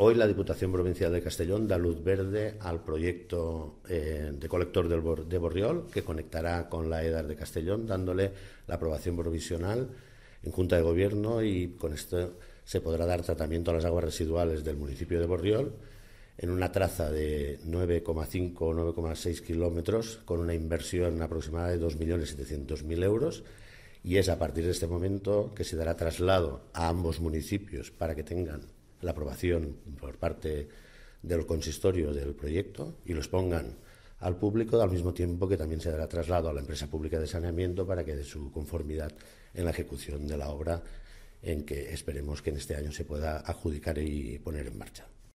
Hoy la Diputación Provincial de Castellón da luz verde al proyecto eh, de colector de Borriol, que conectará con la EDAR de Castellón, dándole la aprobación provisional en Junta de Gobierno y con esto se podrá dar tratamiento a las aguas residuales del municipio de Borriol en una traza de 9,5 o 9,6 kilómetros con una inversión aproximada de 2.700.000 euros y es a partir de este momento que se dará traslado a ambos municipios para que tengan la aprobación por parte del consistorio del proyecto y los pongan al público, al mismo tiempo que también se dará traslado a la empresa pública de saneamiento para que dé su conformidad en la ejecución de la obra en que esperemos que en este año se pueda adjudicar y poner en marcha.